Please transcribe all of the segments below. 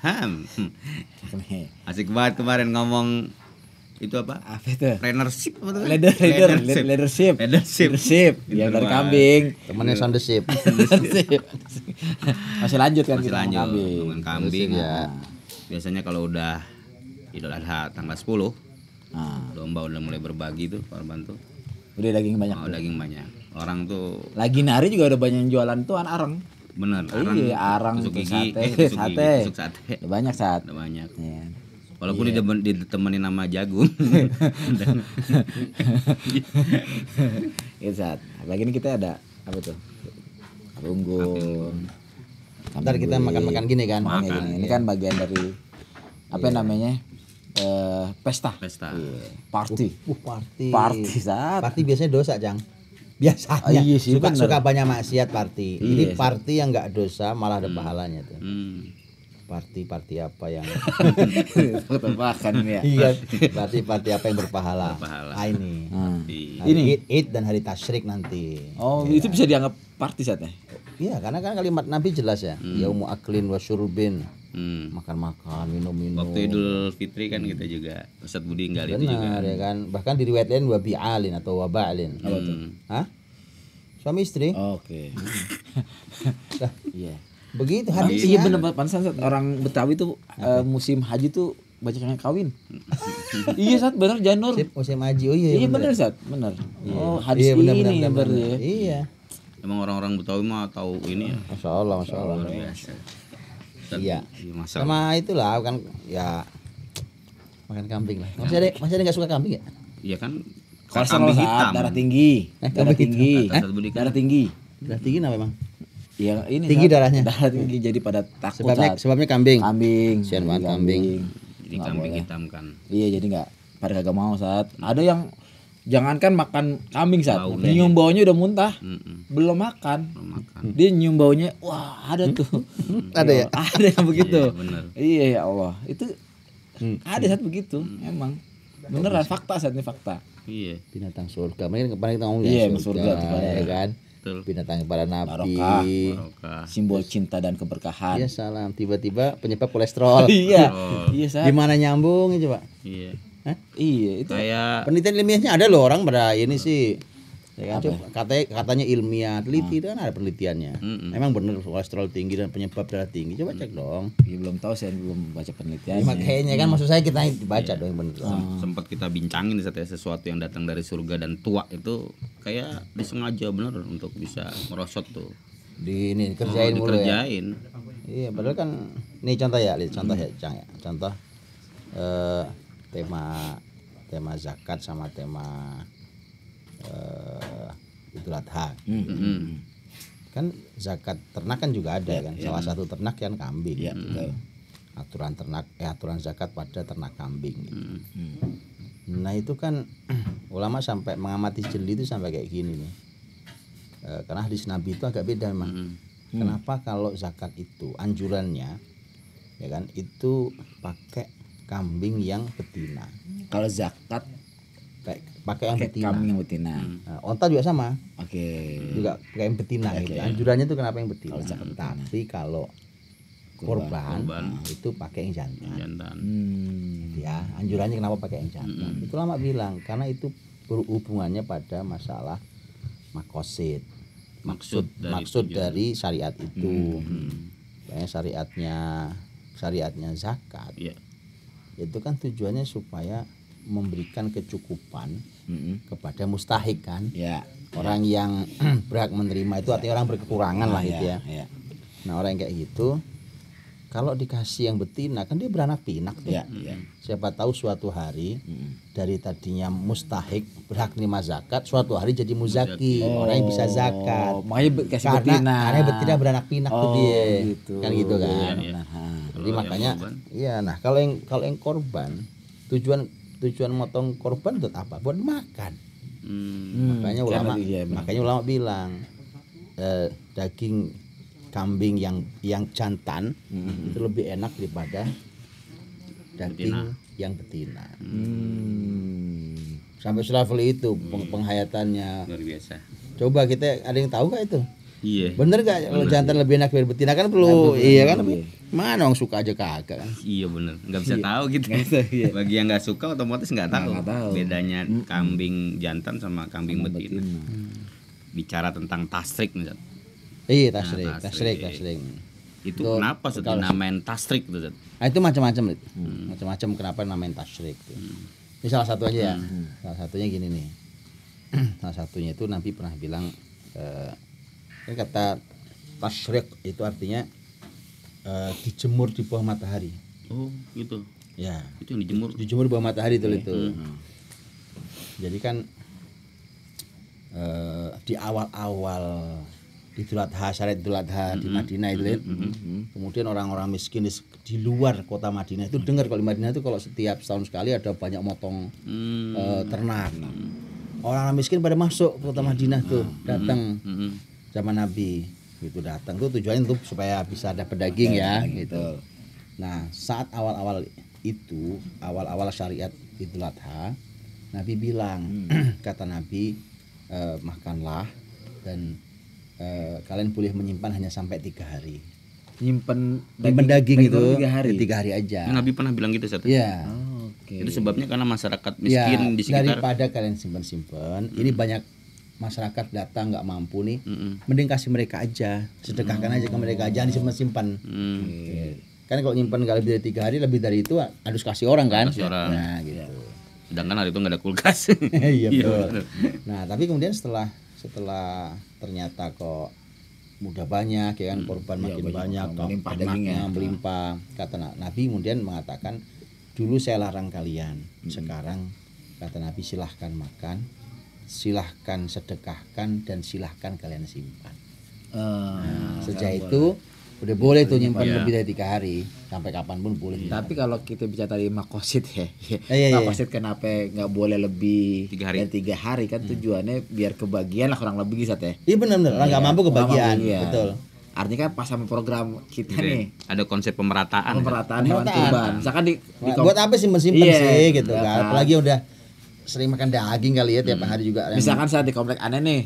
Ham. Hmm. Asik banget kemarin ngomong itu apa? Apa itu? Trainership apa tuh? Leader, leader, leadership. Leadership. Leadership. leadership. Ya kambing. Temannya sound the ship. Masih lanjut kan Masih kita lanjut. kambing. Dengan kambing. Nah. Ya. Biasanya kalau udah Idul Adha tanggal 10 ah. domba udah mulai berbagi tuh korban tuh. Udah daging banyak. Oh, daging banyak. Orang tuh lagi nari juga udah banyak yang jualan tuh anak areng. Bener. Arang, iya, arang tusuk gigi, sate, eh, tusuk sate. Gigi, tusuk sate. Udah banyak saat. Udah banyak. Iya. Walaupun yeah. Iya. ditemenin nama jagung. Iya saat. Lagi ini kita ada apa tuh? Runggu. Ntar kita makan-makan gini kan. Makan, iya, gini. Ini iya. kan bagian dari apa yeah. namanya? Uh, pesta. Pesta. Yeah. Party. Uh, uh, party. Party saat. Party biasanya dosa, Jang biasanya. Oh, iya sih, suka suka banyak maksiat party. Iya, Ini party yang nggak dosa malah ada hmm. pahalanya tuh. Hmm. Parti parti apa yang ya. Iya. Parti parti apa yang berpahala. berpahala. Ah, ini. Hmm. ini Eid, Eid dan hari tasrik nanti. Oh, ya. itu bisa dianggap party saatnya. Iya, karena kan kalimat Nabi jelas ya. Hmm. umu aklin wa hmm. makan-makan minum-minum waktu Idul Fitri kan hmm. kita juga Ustaz Budi nggak itu juga ya kan bahkan diriwayatkan wabi'alin atau waba'alin hmm. apa tuh hmm. Hah? suami istri oke okay. iya begitu hari iya, iya benar pantesan orang Betawi tuh uh, musim haji tuh banyak yang kawin. iya saat bener Janur. Musim haji. Oh iya. Iya, iya bener, saat bener. Iya. Oh hadis iya, bener, ini bener, ya. Iya. Emang orang-orang Betawi mah tahu ini ya. Masya Allah, masya Allah. Luar biasa dan iya. iya. di sama itulah kan ya makan kambing lah masih ada masih ada nggak suka kambing ya iya kan, kan, kan kalau kambing hitam darah tinggi eh, darah tinggi eh? Kan. darah tinggi darah tinggi Nah memang, Iya, ini tinggi saat, darahnya. Darah tinggi jadi pada takut. Sebabnya saat. sebabnya kambing. Kambing. Sian banget kambing. kambing. Jadi kambing hitam kan. Iya, jadi nggak pada kagak mau saat. Ada yang jangankan makan kambing saat Baunya. nyium baunya udah muntah Mm-mm. belum makan belum makan dia nyium baunya wah ada tuh ada ya ada yang iya, begitu iya, bener. iya ya Allah itu hmm. ada saat begitu hmm. emang beneran fakta saat ini fakta iya binatang surga mungkin kemarin kita ngomong iya, ya, surga, surga ya? ya kan Betul. binatang para nabi barokah, simbol cinta dan keberkahan iya salam tiba-tiba penyebab kolesterol iya iya gimana nyambung ya, coba iya Hah? Iya, itu kayak penelitian ilmiahnya ada loh orang pada ini hmm. sih. Ya kan? Ya? katanya ilmiah teliti hmm. kan ada penelitiannya hmm. emang bener kolesterol tinggi dan penyebab darah tinggi coba cek dong ya, belum tahu saya belum baca penelitian iya, makanya kan maksud saya kita baca iya. dong bener ah. sempat kita bincangin saatnya sesuatu yang datang dari surga dan tua itu kayak disengaja bener untuk bisa merosot tuh di ini kerjain oh, dikerjain. ya iya padahal kan nih contoh ya contoh ya, hmm. ya ya contoh eh, uh, tema tema zakat sama tema uh, Idul Adha. Mm -hmm. Kan zakat ternak kan juga ada yeah, kan. Yeah. Salah satu ternak yang kambing. Yeah, ya, gitu. Aturan ternak eh aturan zakat pada ternak kambing. Gitu. Mm -hmm. Nah, itu kan ulama sampai mengamati jeli itu sampai kayak gini nih. E, karena hadis Nabi itu agak beda memang. Mm -hmm. Kenapa kalau zakat itu anjurannya ya kan itu pakai kambing yang betina. Kalau zakat pakai yang betina. Kambing yang betina. Hmm. Nah, onta juga sama. Oke. Okay. Juga pakai yang betina okay. gitu. Anjurannya itu kenapa yang betina? Kalau zakat Tapi kalau korban, nah, itu pakai yang jantan. jantan. Hmm. Ya, anjurannya kenapa pakai yang jantan? Hmm. Itu lama bilang karena itu berhubungannya pada masalah makosid. Maksud dari maksud dari, dari syariat itu. Hmm. Kayaknya syariatnya syariatnya zakat. Yeah itu kan tujuannya supaya memberikan kecukupan mm-hmm. kepada mustahik kan yeah. orang yeah. yang berhak menerima itu artinya orang berkekurangan oh, lah ya, itu ya, ya. nah orang yang kayak gitu kalau dikasih yang betina kan dia beranak pinak tuh. Ya, ya. Siapa tahu suatu hari hmm. dari tadinya mustahik berhak nerima zakat, suatu hari jadi muzaki, oh, orang yang bisa oh, zakat. Makanya kasih karena, betina. Karena betina beranak pinak oh, tuh dia. Gitu. Kan gitu kan. Ya, ya. Nah, jadi makanya iya nah kalau yang kalau yang korban tujuan tujuan motong korban buat apa? Buat makan. Hmm. Makanya hmm. ulama ya, makanya ulama bilang eh, daging kambing yang yang jantan hmm. itu lebih enak daripada daging betina. yang betina. Hmm. Sampai selevel itu hmm. penghayatannya. Luar biasa. Coba kita ada yang tahu gak itu? Iya. Bener gak kalau jantan iya. lebih enak dari betina kan perlu bener, iya kan? Iya. Mana orang suka aja kagak kan? Iya bener, nggak bisa iya. tahu gitu. Bisa, iya. Bagi yang nggak suka otomatis nggak tahu. Nggak tahu. Bedanya kambing jantan sama kambing sama betina. betina. Hmm. Bicara tentang tasrik misalnya Iya, tasrik, nah, tasrik, tasrik. Itu, itu kenapa Zat dinamain tasrik itu? Ah, itu macam-macam itu. Hmm. Macam-macam kenapa namain tasrik itu. Hmm. Ini salah satu aja ya. Hmm. Salah satunya gini nih. salah satunya itu Nabi pernah bilang eh, uh, kata tasrik itu artinya eh, dijemur di bawah matahari. Oh, gitu. Ya. Itu yang dijemur. Dijemur di bawah matahari itu itu. Hmm. Jadi kan eh, di awal-awal Idul Adha, syariat Idul Adha di Madinah itu. Kan. Kemudian orang-orang miskin di luar kota Madinah itu dengar kalau di Madinah itu kalau setiap tahun sekali ada banyak motong e, ternak. Mm. Orang-orang miskin pada masuk ke kota Madinah tuh, datang zaman Nabi itu datang tuh tujuannya tuh supaya bisa ada pedaging ya gitu. Nah, saat awal-awal itu, awal-awal syariat Idul Adha, Nabi bilang, hmm. kata Nabi, e, makanlah dan Eh, kalian boleh menyimpan hanya sampai tiga hari Nyimpan daging, daging itu tiga hari ya, tiga hari aja kan Nabi pernah bilang gitu satu. ya oh, okay. itu sebabnya karena masyarakat ya, miskin ya, di sekitar daripada kalian simpan-simpan, mm. ini banyak masyarakat datang nggak mampu nih mm mending kasih mereka aja sedekahkan mm. aja ke oh. mereka aja, jangan simpan simpan mm. okay. kan kalau nyimpan gak lebih dari tiga hari lebih dari itu harus kasih orang kan kasih orang. nah gitu sedangkan hari itu nggak ada kulkas iya, iya betul nah tapi kemudian setelah setelah ternyata kok mudah banyak ya kan hmm, korban hmm, makin ya, banyak, banyak melimpah dagingnya melimpah kata Nabi kemudian mengatakan dulu saya larang kalian hmm. sekarang kata Nabi silahkan makan silahkan sedekahkan dan silahkan kalian simpan uh, nah, sejak itu boleh udah boleh tuh iya. nyimpan ya. lebih dari tiga hari sampai kapanpun boleh iya. tapi kalau kita bicara tadi makosit ya, ya. eh, iya, iya, makosit kenapa nggak boleh lebih tiga hari. dari tiga hari kan hmm. tujuannya biar kebagian lah kurang lebih gitu ya iya benar benar nggak mampu kebagian iya. betul artinya kan pas sama program kita Jadi, nih ada konsep pemerataan pemerataan ya. kurban misalkan di, di buat apa sih mesimpan iya, sih gitu kan. kan apalagi udah sering makan daging kali ya tiap hmm. hari juga misalkan saat di komplek aneh nih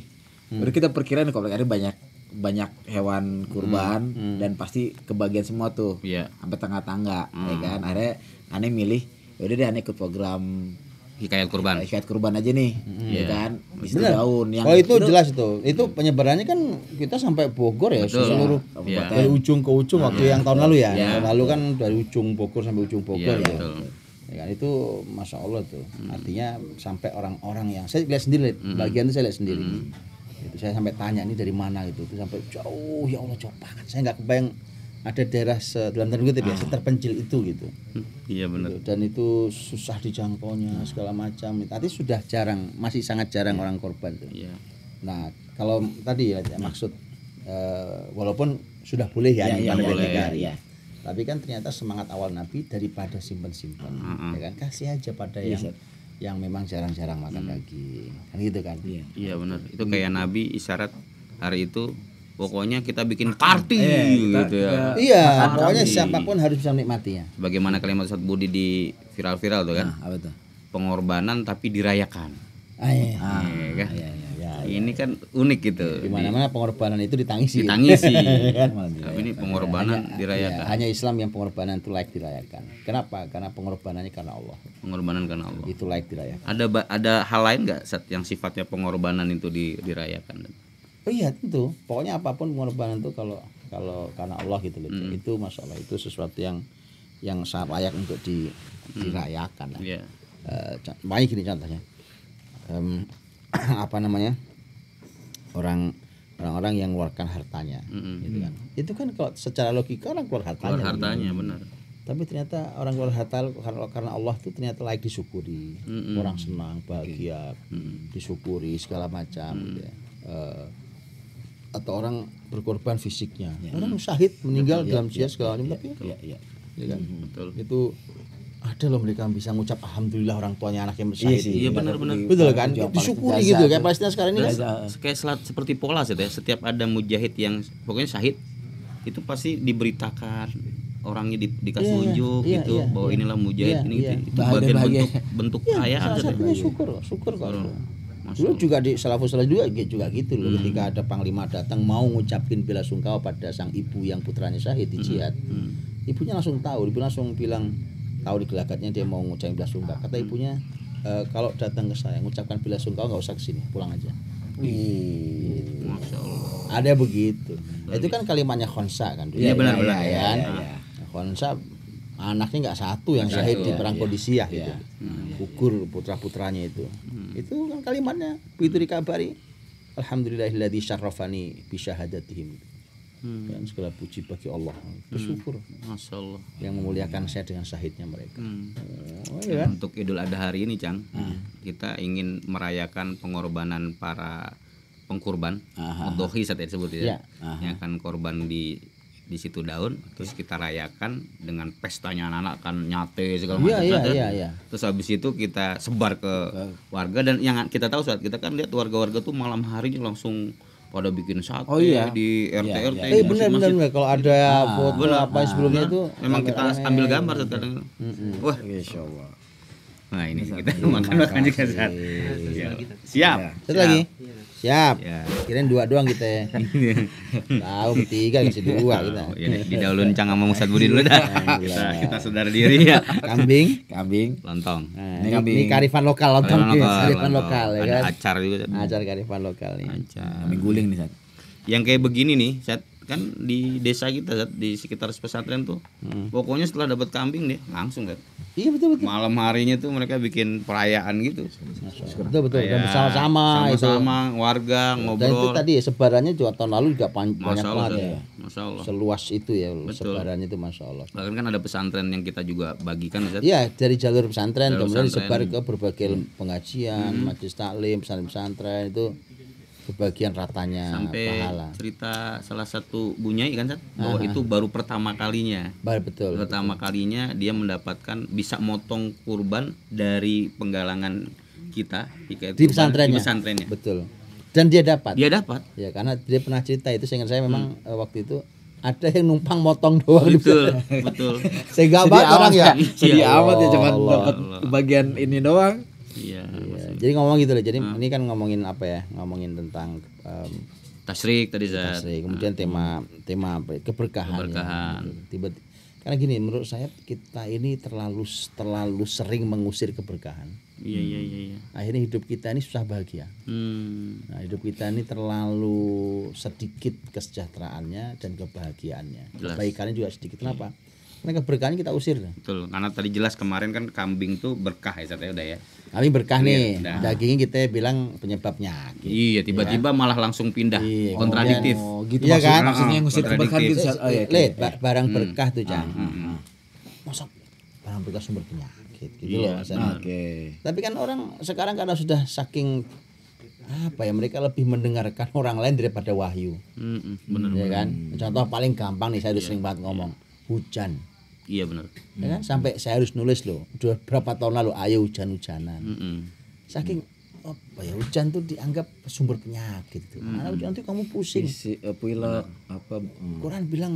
hmm. baru kita perkirain di komplek aneh banyak banyak hewan kurban hmm, hmm. dan pasti kebagian semua tuh yeah. sampai tangga-tangga ya hmm. ya kan akhirnya aneh milih ya udah deh aneh ikut program hikayat kurban hikayat kurban aja nih hmm. ya iya. kan di situ daun yang oh itu, jelas itu itu penyebarannya kan kita sampai Bogor ya Betul. seluruh yeah. Iya. dari ujung ke ujung waktu iya. yang tahun lalu ya, yeah. lalu kan dari ujung Bogor sampai ujung Bogor ya, ya. Betul. ya kan itu masya Allah tuh hmm. artinya sampai orang-orang yang saya lihat sendiri hmm. bagian itu saya lihat sendiri hmm itu saya sampai tanya ini dari mana gitu itu sampai jauh ya Allah coba kan saya nggak kebayang ada daerah se, dalam tanda kutip ya ah. terpencil itu gitu hmm, iya benar gitu. dan itu susah dijangkaunya ah. segala macam tadi sudah jarang masih sangat jarang ya. orang korban tuh ya. nah kalau tadi ya, ya. maksud uh, walaupun sudah boleh ya, iya, iya, ya, ya, boleh, ya, ya. tapi kan ternyata semangat awal Nabi daripada simpen-simpen ah. Hmm, ya kan kasih aja pada iya, yang yang memang jarang-jarang makan hmm. daging kan gitu kan iya iya benar itu kayak hmm. nabi isyarat hari itu pokoknya kita bikin party eh, kita, gitu ya iya party. pokoknya siapapun harus bisa ya bagaimana kalimat Ustadz Budi di viral-viral tuh kan nah, apa tuh? pengorbanan tapi dirayakan ah, iya, iya ah, iya, kan? iya, iya kan unik gitu. Di mana pengorbanan itu ditangisi. Ditangisi. Iya kan, Tapi ini iya, iya. pengorbanan hanya, dirayakan. Ya, hanya Islam yang pengorbanan itu layak dirayakan. Kenapa? Karena pengorbanannya karena Allah. Pengorbanan karena Allah. Itu layak dirayakan. Ada ada hal lain nggak yang sifatnya pengorbanan itu dirayakan? Oh iya tentu. Pokoknya apapun pengorbanan itu kalau kalau karena Allah gitu loh. Hmm. Itu masalah itu sesuatu yang yang sangat layak untuk di, hmm. dirayakan. Lah. Yeah. Uh, baik ini contohnya. Um, apa namanya? orang orang-orang yang keluarkan hartanya mm-hmm. gitu kan itu kan kalau secara logika orang keluar hartanya keluar hartanya gitu. benar tapi ternyata orang keluar harta karena Allah itu ternyata layak disyukuri mm-hmm. orang senang bahagia mm-hmm. disyukuri segala macam mm-hmm. gitu ya. uh, atau orang berkorban fisiknya ya. orang mm meninggal ya, dalam ya, jihad ya, segala ya, macam ya, tapi ya, ya, ya. Ya kan? itu ada loh mereka bisa ngucap alhamdulillah orang tuanya anaknya masih Iya sih, iya gitu. benar-benar. Betul kan? Disyukuri gitu kayak iya. Palestina sekarang ini. Kan? Kayak selat seperti pola sih ya. Setiap ada mujahid yang pokoknya Syahid itu pasti diberitakan orangnya di, dikasih yeah, iya. unjuk yeah, gitu yeah, bahwa yeah, inilah mujahid yeah, ini yeah. itu bagian bahagia. bentuk bentuk yeah, kayaan salah satunya syukur syukur kok juga di salafus salaf juga juga gitu loh hmm. ketika ada panglima datang mau ngucapin bela sungkawa pada sang ibu yang putranya syahid di hmm. jihad hmm. ibunya langsung tahu ibu langsung bilang tahu di gelagatnya dia mau ngucapin bela sungkawa kata hmm. ibunya e, kalau datang ke saya ngucapkan bela sungkawa nggak usah kesini pulang aja Wih, gitu. ada begitu. Nah, itu kan kalimatnya Konsa kan. Iya benar iya, benar ya. Ya, iya. iya, ya. Konsa anaknya nggak satu yang syahid itu, di perang ya. Kodisiah ya. gitu. Hmm, ya, Ukur putra putranya itu. Hmm. Itu kan kalimatnya begitu dikabari. Alhamdulillahilladzi syarrafani bi syahadatihim hmm. dan segala puji bagi Allah bersyukur hmm. Allah. yang memuliakan saya dengan syahidnya mereka hmm. oh, ya. untuk Idul Adha hari ini Cang hmm. Ah. kita ingin merayakan pengorbanan para pengkurban ah, ah, dohi saat itu sebut ya, yang ya, akan korban di di situ daun okay. terus ya. kita rayakan dengan pestanya anak-anak kan nyate segala iya, macam yeah, kan. yeah, yeah. terus habis itu kita sebar ke warga dan yang kita tahu saat kita kan lihat warga-warga tuh malam harinya langsung pada bikin sate oh, iya. di RT RT. Iya, iya. Eh benar benar bener. kalau ada nah, foto bener, apa nah, sebelumnya itu memang kita aneh. ambil gambar terkadang. Mm -hmm. Wah, insyaallah. Nah, ini kita makan makan juga saat. Iya. Siap. Satu lagi. Siap. Ya. Kirain dua doang kita. Ya. Iya. Tahu tiga kasih dua kita. Ya, di luncang sama musad Budi dulu dah. Iya, iya. kita, kita sadar diri ya. Kambing, kambing, lontong. Nah, ini, kambing. ini karifan lokal lontong. Karifan lokal, karifan lokal, ya kan. acar juga. Acar karifan lokal nih. Acar. Kambing guling nih, Sat. Yang kayak begini nih, Sat kan di desa kita Zat, di sekitar pesantren tuh hmm. pokoknya setelah dapat kambing deh langsung kan iya betul betul malam harinya tuh mereka bikin perayaan gitu betul betul ya, dan bersama-sama sama-sama warga nah, ngobrol dan itu tadi ya, sebarannya juga tahun lalu juga panjang banyak banget ya Masya Allah. seluas itu ya betul. sebarannya itu Masya Allah bahkan kan ada pesantren yang kita juga bagikan Zat. iya dari jalur pesantren kemudian disebar ke berbagai hmm. pengajian hmm. majelis taklim pesantren-pesantren itu kebagian ratanya sampai pahala. cerita salah satu bunyai kan Sat? bahwa oh, Aha. itu baru pertama kalinya baru betul pertama betul. kalinya dia mendapatkan bisa motong kurban dari penggalangan kita di pesantrennya. di pesantrennya betul dan dia dapat dia dapat ya karena dia pernah cerita itu sehingga saya memang hmm. Eh, waktu itu ada yang numpang motong doang betul betul sehingga banget orang ya kan? sedih iya. amat ya cuma dapat bagian ini doang iya, iya jadi ngomong gitu loh jadi hmm. ini kan ngomongin apa ya ngomongin tentang um, tasrik tadi tasrik kemudian hmm. tema tema apa ya? keberkahan, keberkahan. Ya. tiba karena gini menurut saya kita ini terlalu terlalu sering mengusir keberkahan iya, iya iya iya akhirnya hidup kita ini susah bahagia hmm. nah hidup kita ini terlalu sedikit kesejahteraannya dan kebahagiaannya Jelas. kebaikannya juga sedikit kenapa Nah keberkahan kita usir. Betul, karena tadi jelas kemarin kan kambing tuh berkah ya Ustaz ya udah ya. Kami berkah iya, nih, ya, dagingnya kita bilang penyebabnya. Gitu. Iya, tiba-tiba ya. malah langsung pindah, iya, kontradiktif. Oh, gitu iya maksudnya, kan? Maksudnya ngusir keberkahan gitu. Oh, iya, iya, iya. barang hmm. berkah tuh jangan. Hmm. Hmm. hmm. barang berkah sumber penyakit gitu iya, loh Oke. Okay. Tapi kan orang sekarang karena sudah saking apa ya mereka lebih mendengarkan orang lain daripada wahyu. Mm -mm, bener, ya bener. kan? Contoh paling gampang nih saya yeah, iya. sering banget ngomong hujan. Iya benar. Ya kan? Sampai saya harus nulis loh. Udah berapa tahun lalu ayo hujan-hujanan. Mm -hmm. Saking apa ya hujan tuh dianggap sumber penyakit gitu. Mm -hmm. hujan tuh kamu pusing. Isi, eh, pilek apa mm. Quran bilang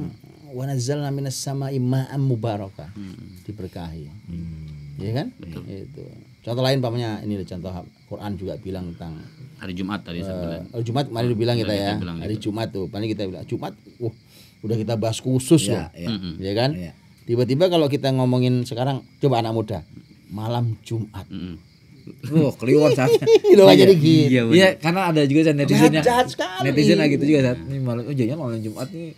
wa nazzalna minas sama imam mubarokah Mm. Diberkahi. Mm. Ya kan? Betul. Itu. Contoh lain pamannya ini contoh Quran juga bilang tentang hari Jumat tadi uh, hari Jumat kemarin ya. bilang kita ya. hari gitu. Jumat tuh. Paling kita bilang Jumat, uh, udah kita bahas khusus ya, loh. Ya, ya kan? Iya. Tiba-tiba kalau kita ngomongin sekarang coba anak muda malam Jumat. Mm Oh, Loh, kliwon saat. Lo aja dikit. Iya, iya, iya, iya karena ada juga kan netizennya. netizen Netizen gitu juga saat ini malam oh jadinya malam Jumat nih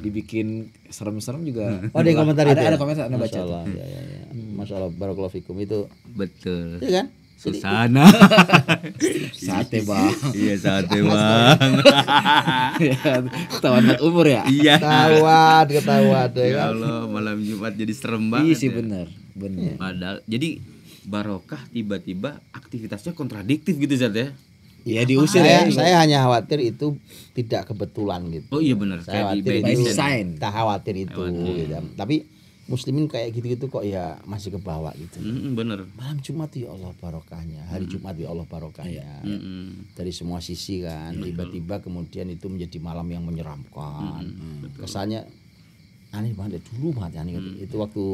dibikin serem-serem juga. Oh, ada komentar ada, itu. Ada, ya? ada komentar, ada baca. Masyaallah, ya ya ya. Masyaallah barakallahu fikum itu. Betul. Iya kan? Susana. sate bang. Iya sate bang. Iya, ketahuan umur ya. Iya. Ketahuan, ketahuan. Ya, ya kan? Allah malam Jumat jadi serem iya banget. Iya sih ya. benar, benar. Padahal jadi barokah tiba-tiba aktivitasnya kontradiktif gitu Zat ya. Iya diusir saya, ya. Saya hanya khawatir itu tidak kebetulan gitu. Oh iya benar. Saya khawatir di itu, Tak khawatir itu. Khawatir. Gitu. Tapi muslimin kayak gitu-gitu kok ya masih ke bawah gitu. Mm, bener. Malam Jumat ya Allah barokahnya, hari mm. Jumat ya Allah barokahnya. Mm. hmm Dari semua sisi kan, iya, tiba-tiba kemudian itu menjadi malam yang menyeramkan. Mm. Kesannya aneh banget dulu banget aneh mm. itu waktu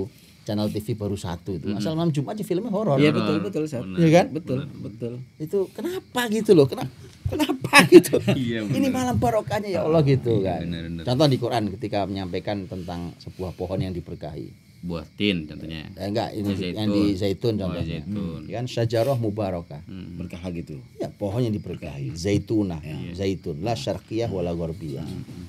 channel TV baru satu itu. Asal malam Jumat aja ya filmnya horor. Iya betul betul. Iya kan? betul betul. Itu kenapa gitu loh? Kenapa? kenapa gitu iya, ini malam barokahnya ya Allah gitu iya, kan bener, bener. contoh di Quran ketika menyampaikan tentang sebuah pohon yang diberkahi buah tin contohnya eh, enggak ini zaitun. yang di zaitun contohnya oh, zaitun. Hmm. kan syajarah mubarakah hmm. berkah gitu ya pohon yang diberkahi zaitunah, ya. zaitun la syarqiyah wala gharbiyah hmm.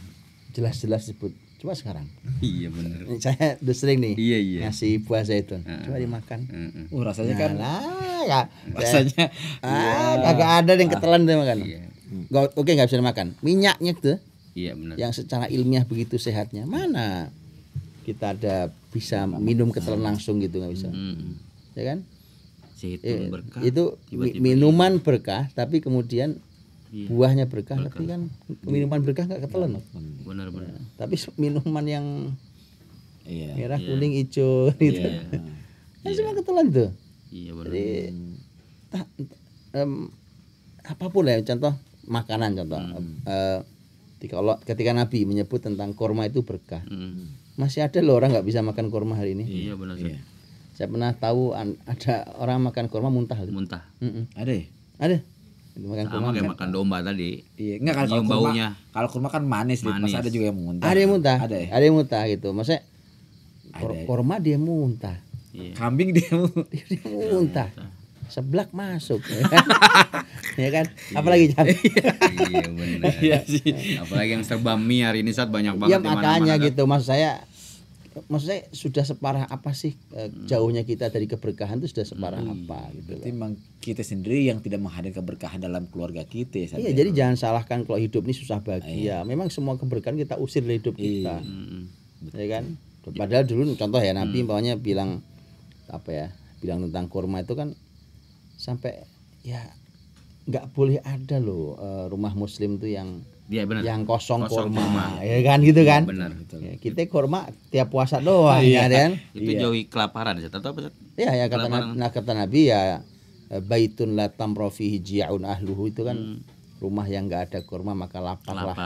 jelas-jelas disebut coba sekarang iya benar saya udah sering nih iya, iya. ngasih buah zaitun uh, coba dimakan uh, uh. Uh, rasanya nah, kan nah, ya rasanya ah iya. agak ada yang ketelan dia makan iya. oke oke nggak bisa dimakan minyaknya tuh iya benar yang secara ilmiah begitu sehatnya mana kita ada bisa minum ketelan langsung gitu nggak bisa hmm. ya kan Zaitun eh, berkah itu tiba -tiba minuman berkah tapi kemudian Iya. Buahnya berkah, berkah, tapi kan minuman berkah nggak ketelan. Iya. Benar-benar. Ya. Tapi minuman yang iya. merah, iya. kuning, hijau gitu. Iya. kan iya. semua ketelan tuh. Gitu? Iya benar. Jadi tak, um, apapun ya contoh makanan contoh. Hmm. Uh, kalau ketika Nabi menyebut tentang kurma itu berkah. Hmm. Masih ada loh orang nggak bisa makan kurma hari ini. Iya benar. Iya. Saya pernah tahu ada orang makan kurma muntah. Gitu. Muntah. Mm -mm. Ada ya? Ada makan kurma sama kayak kan, makan domba tadi iya enggak kalau, kurma baunya. kalau kurma kan manis, manis. Pas ada juga yang muntah ada yang muntah ada ya? ada yang muntah gitu maksudnya ada. Ya? kurma dia muntah iya. kambing dia, dia, dia muntah seblak masuk ya kan iya. apalagi jam iya benar iya sih apalagi yang serba mie hari ini saat banyak iya, banget ya makanya gitu maksud saya Maksudnya sudah separah apa sih eh, hmm. jauhnya kita dari keberkahan itu sudah separah hmm. apa gitu Berarti memang kita sendiri yang tidak menghadirkan keberkahan dalam keluarga kita ya, Iya, jadi jangan salahkan kalau hidup ini susah bahagia. Iya. Ya. Memang semua keberkahan kita usir dari hidup iya. kita. Hmm. Iya. Kan? Betul. Ya kan? Padahal dulu contoh ya Nabi umpamanya hmm. bilang apa ya? Bilang tentang kurma itu kan sampai ya nggak boleh ada loh eh, rumah muslim tuh yang Iya benar. Yang kosong, kosong kurma. kurma. Ya kan gitu iya, kan? benar betul. Ya, kita kurma tiap puasa doang iya. ya kan. Itu ya. jauhi kelaparan ya. Tahu apa? Iya ya kata Nabi, nah, kata Nabi ya baitun latam rofihi jiaun ahluhu itu kan hmm. rumah yang enggak ada kurma maka lapar, lah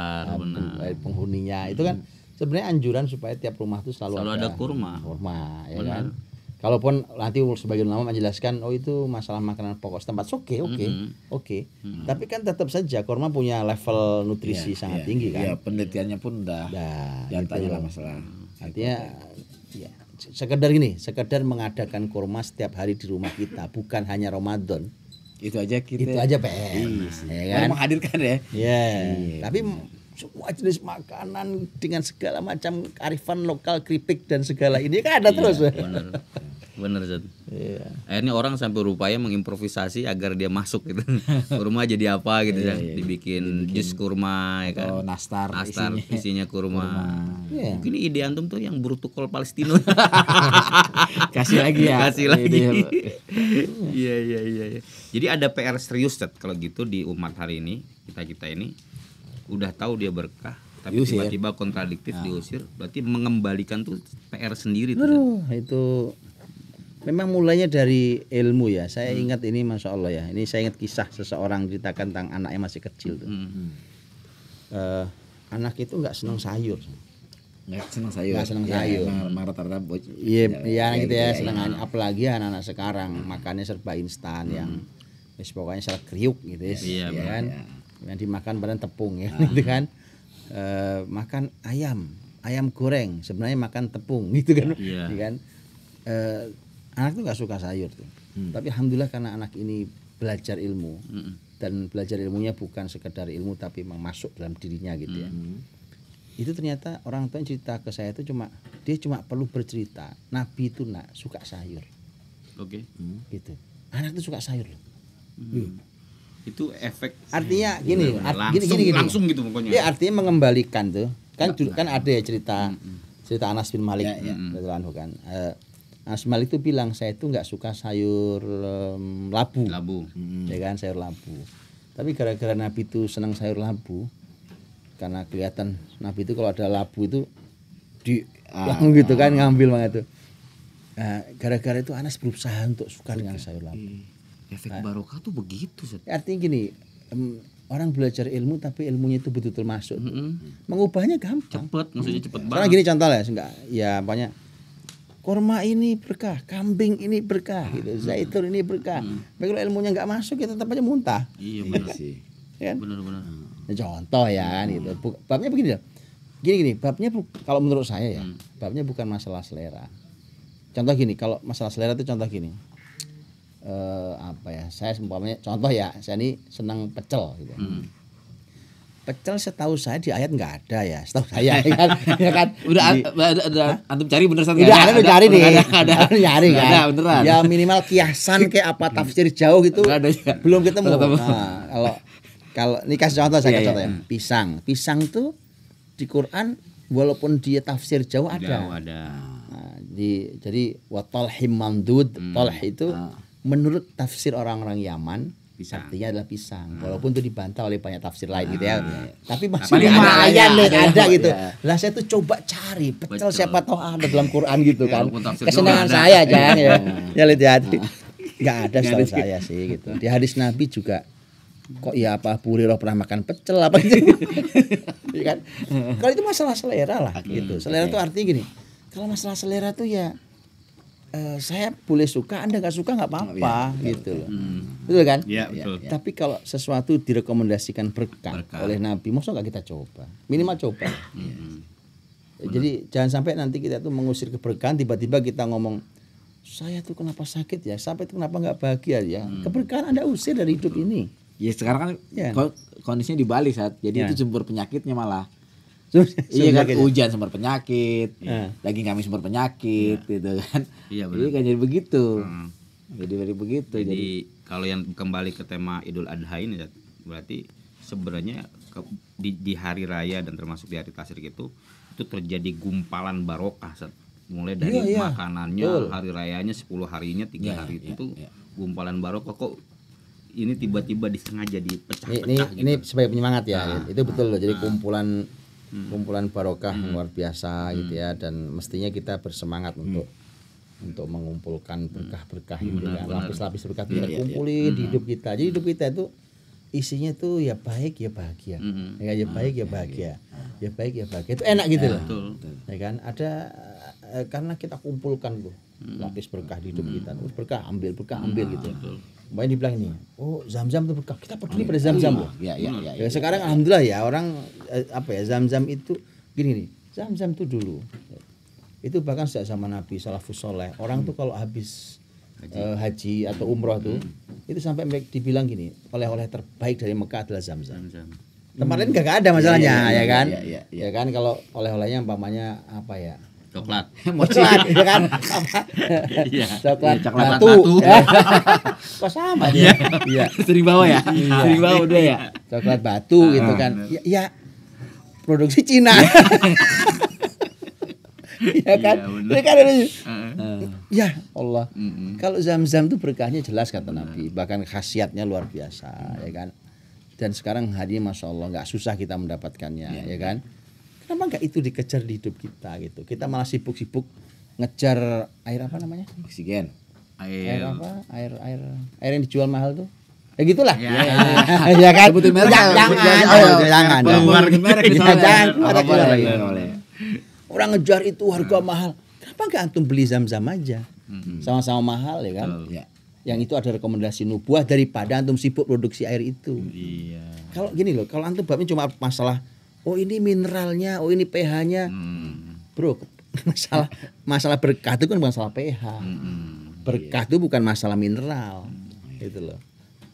eh, penghuninya. Hmm. Itu kan hmm. sebenarnya anjuran supaya tiap rumah itu selalu, selalu ada, ada kurma. Kurma ya benar. kan? Kalaupun nanti sebagian lama menjelaskan oh itu masalah makanan pokok setempat. Oke, okay, oke. Okay, mm-hmm. Oke. Okay. Mm-hmm. Tapi kan tetap saja kurma punya level nutrisi yeah, sangat yeah, tinggi kan. Yeah, penelitiannya pun udah nah, tanya gitu. lah masalah. Artinya ya sekedar gini, sekedar mengadakan kurma setiap hari di rumah kita, bukan hanya Ramadan. Itu aja kita. Itu aja PR. Ya iya kan? menghadirkan ya. Iya. Yeah. Tapi semua jenis makanan dengan segala macam karifan lokal keripik dan segala ini kan ada iya, terus. Benar. Bener Zat. Iya. Akhirnya orang sampai berupaya mengimprovisasi agar dia masuk gitu. kurma jadi apa gitu iya, iya, Dibikin, Dibikin, jus kurma ya kan. Oh, nastar, nastar isinya, isinya kurma. kurma. Iya. Mungkin ide antum tuh yang brutukol Palestina. Kasih lagi ya. Kasih lagi. Iya iya iya iya. Jadi ada PR serius Zat kalau gitu di umat hari ini, kita-kita ini udah tahu dia berkah tapi tiba-tiba kontradiktif nah. diusir berarti mengembalikan tuh PR sendiri Aduh, tuh. itu Memang mulainya dari ilmu ya. Saya hmm. ingat ini masya Allah ya. Ini saya ingat kisah seseorang ceritakan tentang anaknya masih kecil tuh. Hmm. Uh, anak itu nggak senang sayur. Nggak senang sayur. Nggak senang ya, sayur. Marah rata Iya, ya, iya ya, gitu, gitu ya. Senang ya. apalagi anak-anak sekarang hmm. makannya serba instan hmm. yang wis pokoknya serba kriuk gitu ya, iya, ya, ya kan. Ya. Yang dimakan badan tepung ya, ah. gitu kan. Uh, makan ayam, ayam goreng sebenarnya makan tepung gitu kan. Iya. Yeah. Iya kan. Uh, anak tuh nggak suka sayur tuh hmm. tapi alhamdulillah karena anak ini belajar ilmu hmm. dan belajar ilmunya bukan sekedar ilmu tapi masuk dalam dirinya gitu ya hmm. itu ternyata orang tua yang cerita ke saya itu cuma dia cuma perlu bercerita nabi itu nak suka sayur oke okay. Hmm. hmm. gitu anak tuh suka sayur loh hmm. Hmm itu efek artinya hmm. gini, art, langsung, gini, gini, langsung gitu pokoknya ya artinya mengembalikan tuh kan nah, kan ada ya cerita hmm. cerita Anas bin Malik ya, ya. kan uh, Asmal itu bilang saya itu nggak suka sayur um, labu, labu. Hmm. ya kan sayur labu. Tapi gara-gara Nabi itu senang sayur labu, karena kelihatan Nabi itu kalau ada labu itu di ah, gitu ah. kan ngambil banget itu. Nah, gara-gara itu Anas berusaha untuk suka dengan sayur labu. Iya. Efek nah, barokah tuh begitu. Set. Artinya gini, um, orang belajar ilmu tapi ilmunya itu betul-betul masuk. Mm -hmm. Mengubahnya gampang. Cepet, maksudnya cepet banget. Karena gini contoh ya, enggak, ya banyak Korma ini berkah, kambing ini berkah, gitu. Hmm. zaitun ini berkah. Hmm. Tapi kalau ilmunya nggak masuk, kita ya tetap aja muntah. Iya, iya benar sih. Iya, kan? Benar-benar. Nah, contoh ya kan gitu. Babnya begini loh. Gini gini, babnya kalau menurut saya ya, hmm. babnya bukan masalah selera. Contoh gini, kalau masalah selera itu contoh gini. Eh, apa ya? Saya seumpamanya contoh ya, saya ini senang pecel gitu. Hmm pecel setahu saya di ayat nggak ada ya setahu saya ya kan, ya kan? udah, udah, antum cari bener satu udah ada udah cari nih ada ada nyari kan ada beneran ya minimal kiasan kayak apa tafsir jauh gitu ada, ya. belum ketemu nah, kalau kalau ini kasih contoh saya iya, kasih iya, contoh ya iya. pisang pisang tuh di Quran walaupun dia tafsir jauh ada jauh ada nah, di jadi watalhim mandud, hmm. itu ah. menurut tafsir orang-orang Yaman pisang. Artinya adalah pisang. Hmm. Walaupun itu dibantah oleh banyak tafsir lain hmm. gitu ya. Hmm. Tapi masih lumayan nih ada, ada kan? gitu. Ya. Lah saya tuh coba cari pecel siapa tahu ada dalam Quran gitu ya, kan. Kesenangan saya aja ya. Ya lihat hati. Enggak ah. ada setahu saya sih gitu. Di hadis Nabi juga kok ya apa puri roh pernah makan pecel apa gitu. kan? Kalau itu masalah selera lah gitu. Selera tuh artinya gini. Kalau masalah selera tuh ya Eh, saya boleh suka, Anda nggak suka nggak apa-apa ya, gitu loh. Hmm. Betul kan? Ya, betul. Ya. Tapi kalau sesuatu direkomendasikan berkah, berkah. oleh Nabi, masa nggak kita coba? Minimal coba. Ya. Jadi jangan sampai nanti kita tuh mengusir keberkahan, tiba-tiba kita ngomong saya tuh kenapa sakit ya, sampai tuh kenapa nggak bahagia ya. Hmm. Keberkahan Anda usir dari hidup betul. ini. Ya sekarang kan ya. kondisinya dibalik saat. Jadi ya. itu jemur penyakitnya malah iya kan penyakit. Gitu. hujan sumber penyakit, yeah. daging kami sumber penyakit yeah. gitu kan. Iya benar. kan jadi begitu. Hmm. Jadi dari begitu. Jadi, jadi kalau yang kembali ke tema Idul Adha ini berarti sebenarnya di, di hari raya dan termasuk di hari tasir gitu itu terjadi gumpalan barokah mulai dari yeah, yeah. makanannya Betul. hari rayanya 10 harinya tiga yeah, hari yeah, itu yeah. Iya, iya. gumpalan barokah kok ini tiba-tiba disengaja dipecah-pecah ini, gitu. ini sebagai penyemangat ya nah, itu betul nah, loh jadi nah. kumpulan hmm. kumpulan barokah hmm. luar biasa hmm. gitu ya dan mestinya kita bersemangat hmm. untuk untuk mengumpulkan berkah-berkah hmm. gitu kan lapis-lapis berkah hmm. kita ya, kumpulin ya, di hmm. hidup kita jadi hidup kita itu isinya tuh ya baik ya bahagia enggak hmm ya, ya baik ya bahagia ya baik ya bahagia itu enak gitu ya, loh betul, ya kan ada eh, karena kita kumpulkan loh hmm. lapis berkah di hidup kita terus berkah ambil berkah ambil gitu banyak dibilang belakang ini, oh zam-zam itu berkah. Kita peduli hmm. pada zam-zam loh. Ya, ya, ya, ya, Sekarang alhamdulillah ya orang eh, apa ya zam-zam itu gini nih. Zam-zam itu dulu itu bahkan sejak zaman Nabi Salafus Soleh orang hmm. tuh kalau habis haji. Uh, haji atau hmm. umroh tuh hmm. itu sampai dibilang gini oleh-oleh terbaik dari Mekah adalah Zam-Zam. Tempat lain gak ada masalahnya ya, ya, ya, ya, kan? ya kan? Ya, ya, ya. ya kan kalau oleh-olehnya umpamanya apa ya? coklat coklat ya kan iya. coklat iya, coklat batu, iya. kok sama dia iya sering bawa ya sering bawa udah ya coklat batu ah, gitu ah, kan ya, ya produksi Cina ya kan ya, kan ah, ya Allah kalau zam-zam itu berkahnya jelas kata Nabi bahkan khasiatnya luar biasa ya kan dan sekarang hari masya Allah nggak susah kita mendapatkannya ya kan kenapa nggak itu dikejar di hidup kita gitu kita malah sibuk-sibuk ngejar air apa namanya oksigen air, air apa air air air yang dijual mahal tuh ya gitulah ya, ya, ya. ya kan sebutin merek jangan jangan oh, iya, jangan jangan iya, jangan jangan orang ngejar itu harga mahal kenapa nggak antum beli zam-zam aja hmm. sama-sama mahal ya kan ya. yang itu ada rekomendasi nubuah daripada antum sibuk produksi air itu iya. kalau gini loh kalau antum babnya cuma masalah oh ini mineralnya oh ini ph-nya hmm. bro masalah masalah berkah itu kan bukan masalah ph hmm. hmm berkah iya. itu bukan masalah mineral hmm. gitu loh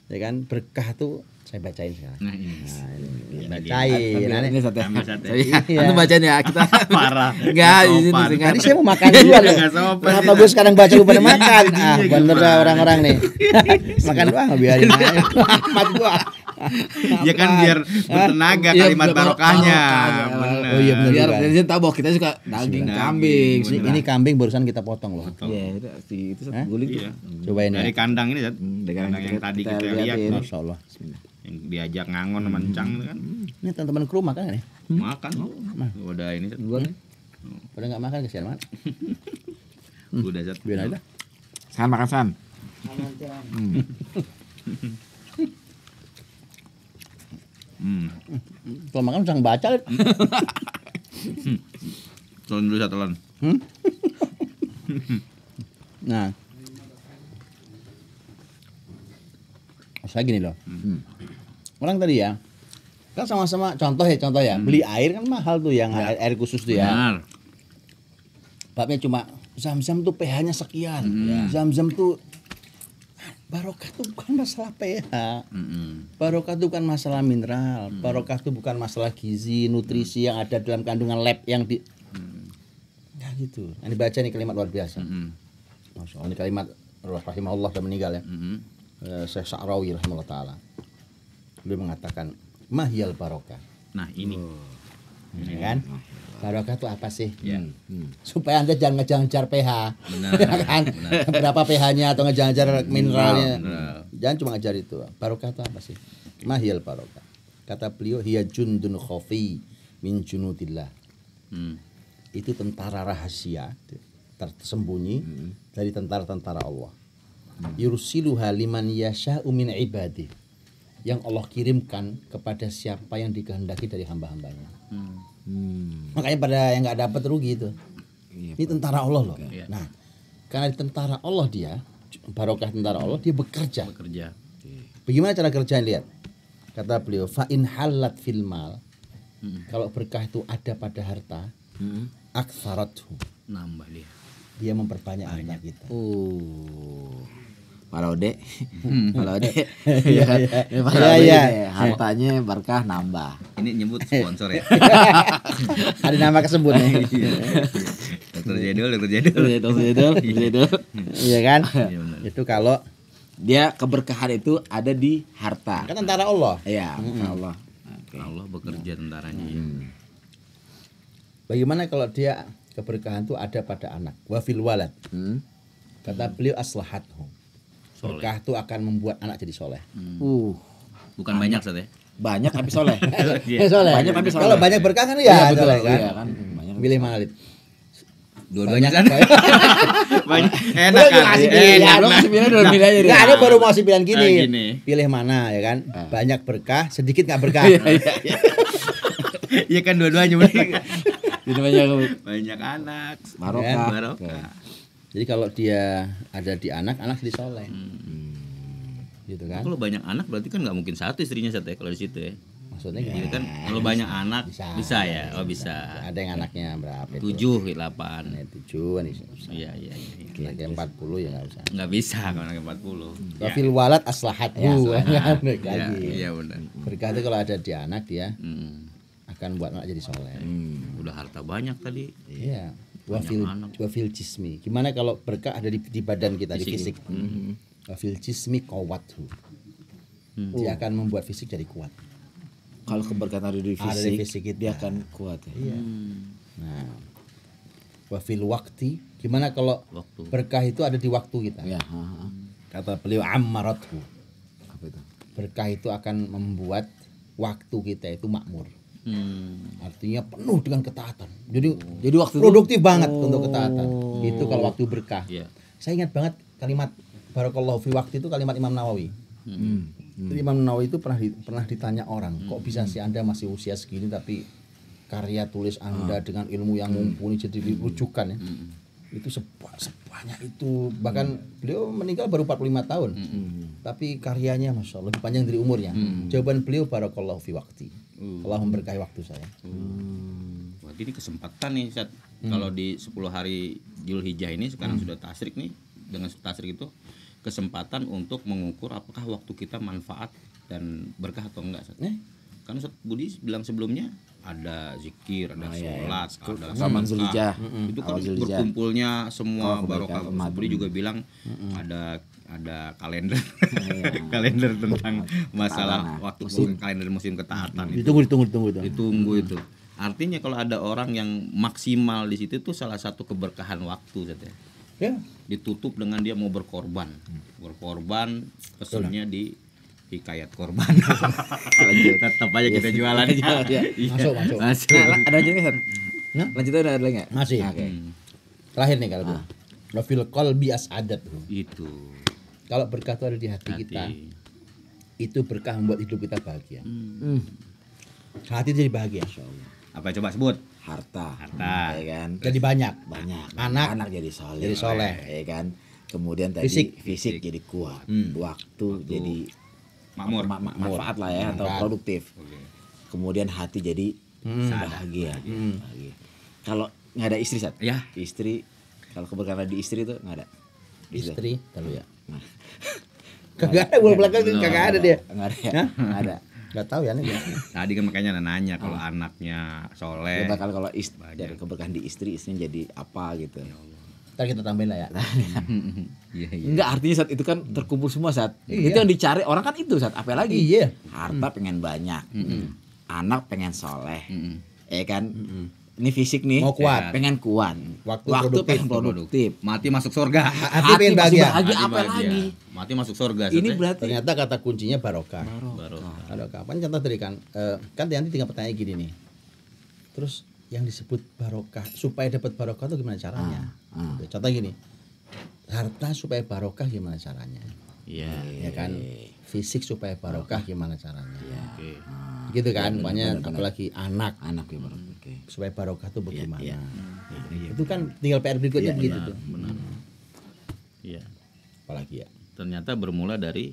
ya kan berkah itu saya bacain sekarang. Nah, ini. Nah, ini. Iya, bacain. Ya, ini satu Ambil sate. Iya. iya. bacain ya kita. Parah. Enggak, ini Tadi saya mau makan dulu. Enggak sopan. Kenapa gue sekarang baca gue pada makan? Ah, bener orang-orang nih. makan doang biarin aja. Amat gua. ya kan biar bertenaga ya, kalimat barokahnya. Oh iya benar. Biar jadi tahu bahwa kita suka daging kambing. Ini kambing barusan kita potong loh. Iya, itu itu satu guling. Iya. Cobain Dari ya. kandang ini, hmm, dari kandang yang tadi kita lihat. Masyaallah. Yang diajak ngangon sama encang kan. Ini teman-teman kru makan enggak nih? Hmm? Makan. Udah oh. oh, ini. Gua Udah hmm. enggak makan kesian banget. Udah Zat. Biar aja. San makan san. Hmm. Hmm. Kalau makan usah baca. Hmm. tolong dulu saya telan. Hmm? nah. Saya gini loh. Hmm. Orang tadi ya, kan sama-sama contoh ya contoh ya hmm. beli air kan mahal tuh yang ya. air, khusus tuh ya Benar. babnya cuma zam-zam tuh ph-nya sekian zam zam hmm. tuh barokah itu bukan masalah pH, mm barokah itu bukan masalah mineral, barokah itu bukan masalah gizi, nutrisi yang ada dalam kandungan lab yang di, mm-hmm. ya gitu. Ini baca nih kalimat luar biasa. Masya Allah ini kalimat Allah sudah meninggal ya. Mm-hmm. Syekh Sa'rawi rahimahullah taala. Beliau mengatakan mahyal barokah. Nah ini. Oh hmm. ya kan? Barokah itu apa sih? Ya. Hmm. hmm. Supaya Anda jangan ngejar-ngejar pH. Benar. ya kan? Benar. Berapa pH-nya atau ngejar-ngejar mineralnya. Benar. Jangan cuma ngejar itu. Barokah itu apa sih? Okay. Mahil barokah. Kata beliau jun jundun khofi min junudillah. Hmm. Itu tentara rahasia tersembunyi hmm. dari tentara-tentara Allah. Hmm. Yurusiluha liman yasha'u ibadi. Yang Allah kirimkan kepada siapa yang dikehendaki dari hamba-hambanya Hmm. Makanya pada yang nggak dapat rugi itu. Iya, ini tentara Allah loh. Iya. Nah, karena di tentara Allah dia barokah tentara Allah dia bekerja. Bekerja. Bagaimana cara kerja lihat? Kata beliau, fa'in halat filmal. Hmm. Kalau berkah itu ada pada harta, hmm. Nambah dia. Dia memperbanyak harta kita. Oh. Parode, parode, hmm. iya, iya. ya kan, parode, ya, hartanya berkah nambah. Ini nyebut sponsor ya. Ada nama kesebut ya. Dokter Jedul, Dokter Jedul, iya, Dokter Jedul, Jedul. Iya kan? Itu kalau dia keberkahan itu ada di harta. Kan tentara Allah. Iya, hmm. Allah. Allah bekerja hmm. tentaranya. Bagaimana kalau dia keberkahan itu ada pada anak? Wafil walad. Kata beliau aslahathu Berkah itu akan membuat anak jadi soleh. Hmm. Uh. Bukan anak. banyak saja. Ya? Banyak tapi soleh. yeah. soleh. Banyak tapi soleh. Kalau banyak berkah kan ya, betul, soleh kan. Iya, kan? Banyak. Pilih mana, Lid? Dua-duanya kan? banyak. Enak kan? Kasih enak. Lo kasih pilihan nah, dua pilihan aja. Enggak, iya. ada baru mau pilihan gini. Nah, gini. Pilih mana ya kan? Ah. Banyak berkah, sedikit nggak berkah. Iya, iya kan dua-duanya. banyak kan? banyak anak. Barokah. Ya. Barokah. Jadi kalau dia ada di anak, anak jadi soleh. Hmm. Gitu kan? kalau banyak anak berarti kan nggak mungkin satu istrinya satu ya kalau di situ ya. Maksudnya gitu kan kalau banyak anak bisa, bisa ya, oh bisa. Ada yang anaknya berapa? Tujuh, delapan. Nah, tujuh kan bisa. Iya iya. Iya. iya. yang empat puluh ya nggak bisa. Nggak bisa kalau empat puluh. Tapi iya. walat aslahat ya. Iya iya, iya benar. Berkah kalau ada di anak dia hmm. akan buat anak jadi soleh. Hmm, udah harta banyak tadi. Iya wafil wafil jismi gimana kalau berkah ada di, di badan kita fisik. di fisik mm-hmm. wafil jismi kawathu hmm. dia akan membuat fisik jadi kuat kalau keberkahan ada di fisik, ada di fisik kita. dia akan kuat ya iya. hmm. nah wafil waktu gimana kalau waktu. berkah itu ada di waktu kita ya, kata beliau ammaratku berkah itu akan membuat waktu kita itu makmur Hmm. Artinya penuh dengan ketaatan. Jadi oh. jadi waktu produktif itu, banget oh. untuk ketaatan. Itu kalau waktu berkah. Yeah. Saya ingat banget kalimat barakallahu fi waktu itu kalimat Imam Nawawi. Hmm. Hmm. hmm. Imam Nawawi itu pernah di, pernah ditanya orang, hmm. kok bisa hmm. sih Anda masih usia segini tapi karya tulis Anda hmm. dengan ilmu yang hmm. mumpuni jadi hmm. rujukan ya. Hmm. Itu sebuah sebanyak itu. Bahkan hmm. beliau meninggal baru 45 tahun. Hmm. Tapi karyanya Masya Allah lebih panjang dari umurnya. Hmm. Jawaban beliau barakallahu fi waktu. Hmm. Allah memberkahi waktu saya. Hmm. Berarti ini kesempatan nih saat Hmm. Kalau di 10 hari Hijjah ini sekarang hmm. sudah tasrik nih dengan tasrik itu kesempatan untuk mengukur apakah waktu kita manfaat dan berkah atau enggak saat. Eh? Karena Ustaz Budi bilang sebelumnya ada zikir, ada oh, ah, sholat, iya, iya. ada zaman Itu kan berkumpulnya semua barokah. Budi juga bilang -hmm. ada ada kalender ya. kalender tentang masalah masalah waktu musim. kalender musim ketaatan itu ditunggu ditunggu ditunggu itu ditunggu hmm. itu artinya kalau ada orang yang maksimal di situ tuh salah satu keberkahan waktu ya. ya ditutup dengan dia mau berkorban hmm. berkorban pesannya di hikayat korban tetap aja kita jualan aja ya. Iya. masuk masuk, masuk. Nah, ada lagi kan nah? lanjut ada lagi masih okay. terakhir nih kalau ah. Rafil Kol bias adat itu kalau berkah itu ada di hati, hati. kita, itu berkah membuat hidup kita bahagia. Hmm. hmm. Hati jadi bahagia, Apa coba sebut? Harta. Harta. Ya kan? Jadi banyak. Banyak. Anak. Anak jadi soleh. Jadi soleh. Ya kan? Kemudian tadi fisik, fisik, jadi kuat. Hmm. Waktu, Waktu jadi makmur. Ma ma manfaat lah ya, atau produktif. Okay. Kemudian hati jadi hmm. bahagia. Hmm. bahagia. Kalau nggak ada istri, saat? Ya. Istri, kalau keberkahan di istri itu nggak ada. Istri, lalu ya Kagak ada bola belakang itu kagak ada dia. Enggak ada. Ya? Enggak ada. Enggak tahu ya nih. Ya? Tadi kan makanya nanya kalau ah. anaknya soleh. Ya, bakal kalau istri dari keberkahan di istri istrinya jadi apa gitu. Ya kita tambahin lah ya. Iya, iya. Enggak artinya saat itu kan terkumpul semua saat. Iya. Itu yang dicari orang kan itu saat apa lagi? Iya. Harta pengen banyak. Anak pengen soleh. eh kan? ini fisik nih mau kuat pengen kuat waktu, waktu produktif. pengen produktif mati masuk surga hati, hati pengen bahagia, bahagia apa lagi mati masuk surga ini berarti ternyata kata kuncinya barokah barokah barokah apa contoh tadi eh, kan kan nanti tinggal pertanyaan gini nih terus yang disebut barokah supaya dapat barokah itu gimana caranya ah, ah. contoh gini harta supaya barokah gimana caranya Iya yeah. ya kan fisik supaya barokah gimana caranya yeah. okay. gitu kan ya, banyak apalagi anak anak ya okay. Iya. supaya barokah itu iya, bagaimana ya, ya. Ya, ya, itu kan tinggal PR berikutnya ya, begitu benar, iya, tuh benar ya apalagi ya ternyata bermula dari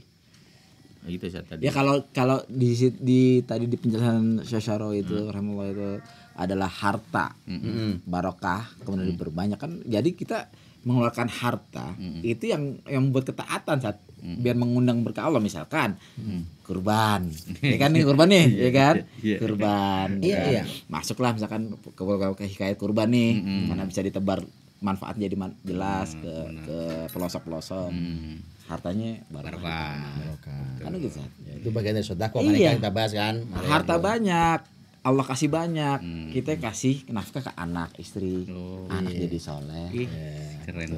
ah, itu saya tadi ya kalau kalau di, di tadi di penjelasan Syasharo itu hmm. Rahimullah itu adalah harta -hmm. hmm. barokah kemudian mm -hmm. diperbanyak kan jadi kita mengeluarkan harta mm -hmm. itu yang yang membuat ketaatan saat mm -hmm. biar mengundang berkah Allah misalkan mm -hmm. kurban ya kan nih kurban nih iya, ya kan iya, iya. kurban ya, ya. masuklah misalkan ke, ke, ke hikayat kurban nih mm -hmm. karena bisa ditebar manfaat jadi man jelas nah, ke ke pelosok pelosok hmm. hartanya barokah kan gitu ya, itu bagian dari sodako kan, iya. kita bahas kan harta banyak Allah kasih banyak hmm. kita kasih nafkah ke anak istri oh, anak iya. jadi soleh Iya. keren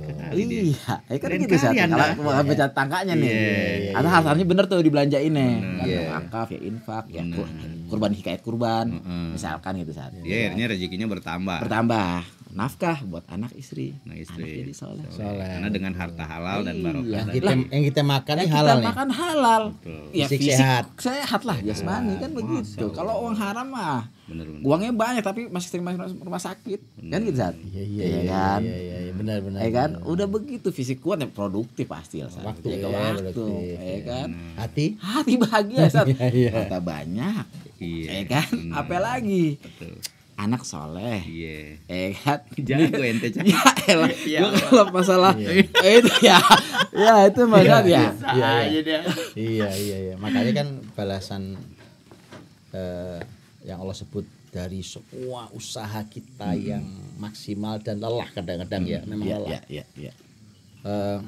iya ya kan kita gitu sih kalau mau baca tangkanya yeah. nih yeah. Iya, atau iya. hartanya bener tuh dibelanjain nih yeah. ya wakaf ya infak ya kurban hikayat kurban misalkan gitu saat iya akhirnya rezekinya bertambah bertambah nafkah buat anak istri. Nah, istri. Anak jadi soleh. soleh. Karena dengan harta halal dan iya. barokah. Yang kita, yang kita makan yang halal. Kita makan halal. Betul. Ya fisik, fisik sehat. sehat lah iya. jasmani kan begitu. Kalau uang haram mah bener, bener. uangnya banyak tapi masih sering masuk rumah sakit. Bener. Kan gitu, Zat? Iya, iya, iya, Iya, kan? iya, iya benar, benar. Ya kan? Udah begitu fisik kuat yang produktif pasti lah. Waktu, ya, waktu, ya kan? Hati? Hati bahagia, Zat. Harta banyak. Iya. Ya kan? Apa lagi? Betul anak soleh, iya, yeah. eh kan, jangan gue ente cak, ya, elah, iya, ya, gue kalau masalah iya. eh, itu ya, ya itu masalah iya. ya, ya, ya. iya iya iya, makanya kan balasan eh, yang Allah sebut dari semua usaha kita hmm. yang maksimal dan lelah kadang-kadang ya. hmm. ya, memang ya, lelah, ya, ya, ya. Eh,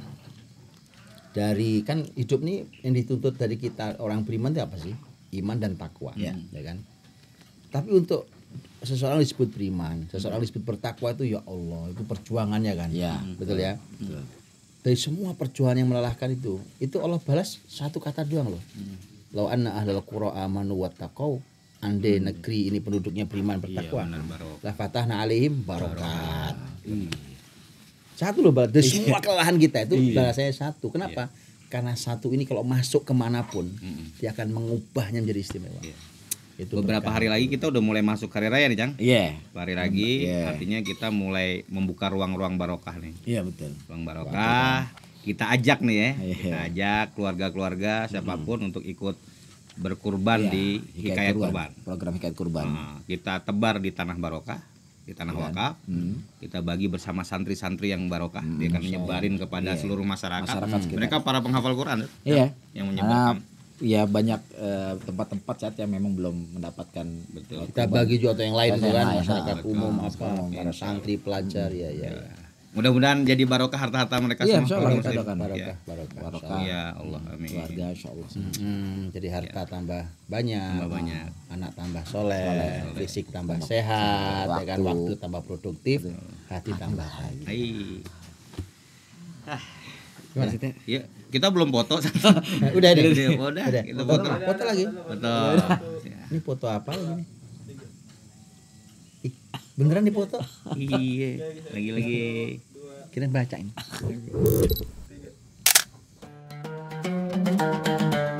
dari kan hidup nih yang dituntut dari kita orang beriman itu apa sih? Iman dan takwa, yeah. ya kan? Tapi untuk seseorang disebut beriman, seseorang disebut bertakwa itu ya Allah, itu perjuangannya kan. Ya, betul ya. Betul. Dari semua perjuangan yang melelahkan itu, itu Allah balas satu kata doang loh. Hmm. Lau anna ahlal qura amanu wattaqau andai hmm. negeri ini penduduknya beriman iya, bertakwa. Ya, lah fatahna alaihim barokat. Hmm. Satu loh balas dari iya. semua kelelahan kita itu balasnya satu. Kenapa? Ya. Karena satu ini kalau masuk kemanapun, hmm. dia akan mengubahnya menjadi istimewa. Ya itu beberapa berkah. hari lagi kita udah mulai masuk hari raya nih Cang iya yeah. hari lagi yeah. artinya kita mulai membuka ruang-ruang barokah nih iya yeah, betul ruang barokah kita ajak nih ya yeah. kita ajak keluarga-keluarga siapapun mm. untuk ikut berkurban yeah. di hikayat, hikayat kurban. kurban program hikayat kurban nah, kita tebar di tanah barokah di tanah yeah. wakaf mm. kita bagi bersama santri-santri yang barokah mm. dia akan nyebarin iya. kepada yeah. seluruh masyarakat, masyarakat mm. mereka para penghafal Quran yeah. yang menyebarkan nah, ya banyak eh, tempat-tempat uh, saat yang memang belum mendapatkan Betul. kita bagi juga atau yang lain gitu kan masyarakat ah, umum apa para santri pelajar ya ya, ya. Iya. Mudah-mudahan jadi barokah harta-harta mereka ya, semua. Iya. barokah barokah, barokah, barokah, barokah. Ya Allah, amin. Keluarga insyaallah. Hmm, jadi harta ya. tambah banyak. Tambah banyak. Anak tambah soleh, fisik tambah sehat, ya kan? waktu. ya waktu tambah produktif, hati tambah baik. Ah. Gimana? Ya kita belum foto udah ada udah, udah, udah. Kita foto. foto foto lagi foto ini foto apa ini beneran di foto iya lagi lagi kita bacain Thank you.